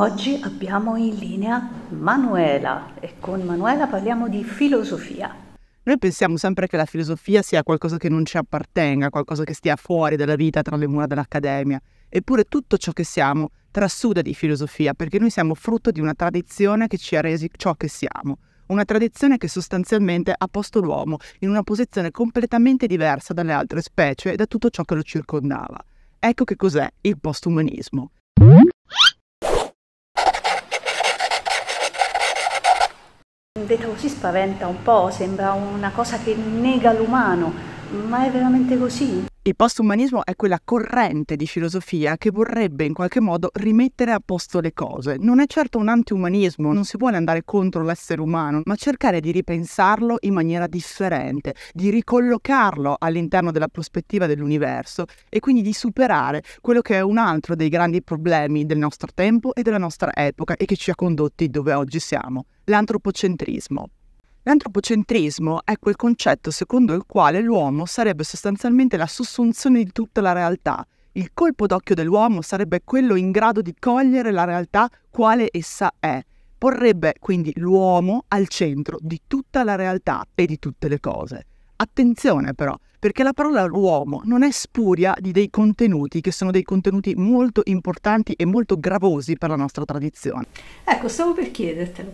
Oggi abbiamo in linea Manuela e con Manuela parliamo di filosofia. Noi pensiamo sempre che la filosofia sia qualcosa che non ci appartenga, qualcosa che stia fuori dalla vita, tra le mura dell'accademia. Eppure tutto ciò che siamo trasuda di filosofia, perché noi siamo frutto di una tradizione che ci ha resi ciò che siamo. Una tradizione che sostanzialmente ha posto l'uomo in una posizione completamente diversa dalle altre specie e da tutto ciò che lo circondava. Ecco che cos'è il postumanismo. Detta così spaventa un po', sembra una cosa che nega l'umano, ma è veramente così. Il postumanismo è quella corrente di filosofia che vorrebbe in qualche modo rimettere a posto le cose. Non è certo un antiumanismo, non si vuole andare contro l'essere umano, ma cercare di ripensarlo in maniera differente, di ricollocarlo all'interno della prospettiva dell'universo e quindi di superare quello che è un altro dei grandi problemi del nostro tempo e della nostra epoca e che ci ha condotti dove oggi siamo, l'antropocentrismo. L'antropocentrismo è quel concetto secondo il quale l'uomo sarebbe sostanzialmente la sussunzione di tutta la realtà. Il colpo d'occhio dell'uomo sarebbe quello in grado di cogliere la realtà quale essa è. Porrebbe quindi l'uomo al centro di tutta la realtà e di tutte le cose. Attenzione però, perché la parola uomo non è spuria di dei contenuti che sono dei contenuti molto importanti e molto gravosi per la nostra tradizione. Ecco, stavo per chiedertelo,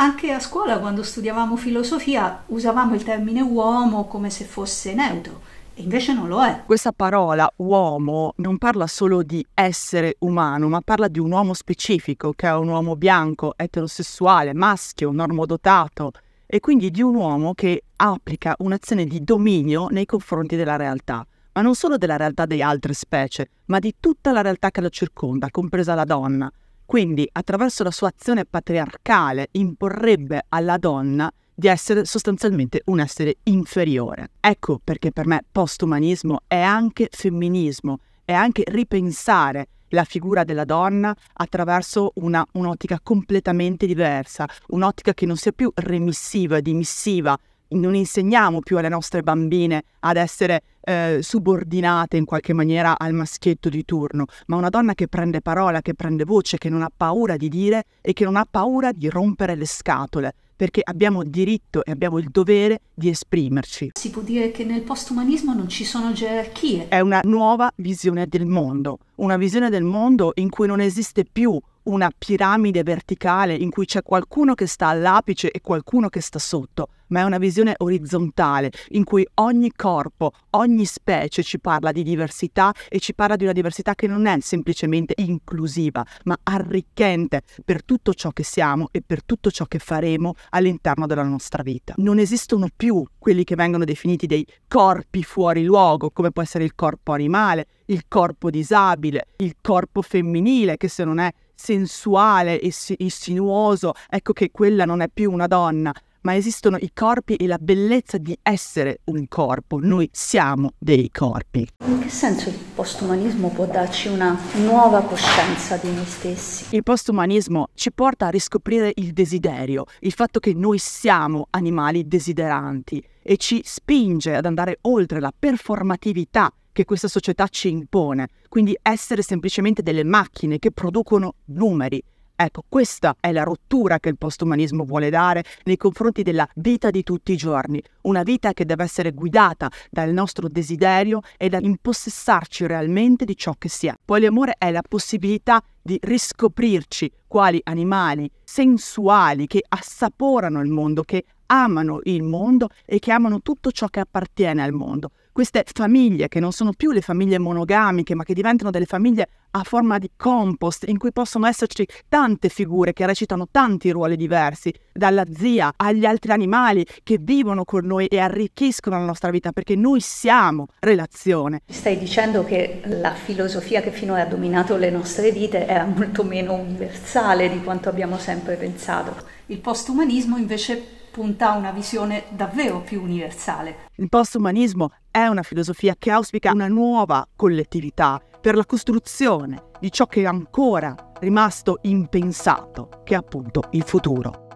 anche a scuola, quando studiavamo filosofia, usavamo il termine uomo come se fosse neutro. E invece non lo è. Questa parola uomo non parla solo di essere umano, ma parla di un uomo specifico, che è un uomo bianco, eterosessuale, maschio, normodotato, e quindi di un uomo che applica un'azione di dominio nei confronti della realtà, ma non solo della realtà delle altre specie, ma di tutta la realtà che la circonda, compresa la donna. Quindi, attraverso la sua azione patriarcale, imporrebbe alla donna di essere sostanzialmente un essere inferiore. Ecco perché per me postumanismo è anche femminismo, è anche ripensare la figura della donna attraverso una, un'ottica completamente diversa, un'ottica che non sia più remissiva, dimissiva non insegniamo più alle nostre bambine ad essere eh, subordinate in qualche maniera al maschietto di turno, ma una donna che prende parola, che prende voce, che non ha paura di dire e che non ha paura di rompere le scatole, perché abbiamo diritto e abbiamo il dovere di esprimerci. Si può dire che nel postumanismo non ci sono gerarchie. È una nuova visione del mondo, una visione del mondo in cui non esiste più una piramide verticale in cui c'è qualcuno che sta all'apice e qualcuno che sta sotto, ma è una visione orizzontale in cui ogni corpo, ogni specie ci parla di diversità e ci parla di una diversità che non è semplicemente inclusiva, ma arricchente per tutto ciò che siamo e per tutto ciò che faremo all'interno della nostra vita. Non esistono più quelli che vengono definiti dei corpi fuori luogo, come può essere il corpo animale, il corpo disabile, il corpo femminile, che se non è sensuale e, e sinuoso, ecco che quella non è più una donna, ma esistono i corpi e la bellezza di essere un corpo, noi siamo dei corpi. In che senso il postumanismo può darci una nuova coscienza di noi stessi? Il postumanismo ci porta a riscoprire il desiderio, il fatto che noi siamo animali desideranti e ci spinge ad andare oltre la performatività che questa società ci impone, quindi essere semplicemente delle macchine che producono numeri. Ecco, questa è la rottura che il postumanismo vuole dare nei confronti della vita di tutti i giorni, una vita che deve essere guidata dal nostro desiderio e da impossessarci realmente di ciò che si è. Poi l'amore è la possibilità di riscoprirci quali animali sensuali che assaporano il mondo, che amano il mondo e che amano tutto ciò che appartiene al mondo queste famiglie che non sono più le famiglie monogamiche, ma che diventano delle famiglie a forma di compost, in cui possono esserci tante figure che recitano tanti ruoli diversi, dalla zia agli altri animali che vivono con noi e arricchiscono la nostra vita, perché noi siamo relazione. Stai dicendo che la filosofia che finora ha dominato le nostre vite era molto meno universale di quanto abbiamo sempre pensato. Il postumanismo invece punta a una visione davvero più universale. Il postumanismo è una filosofia che auspica una nuova collettività per la costruzione di ciò che è ancora rimasto impensato, che è appunto il futuro.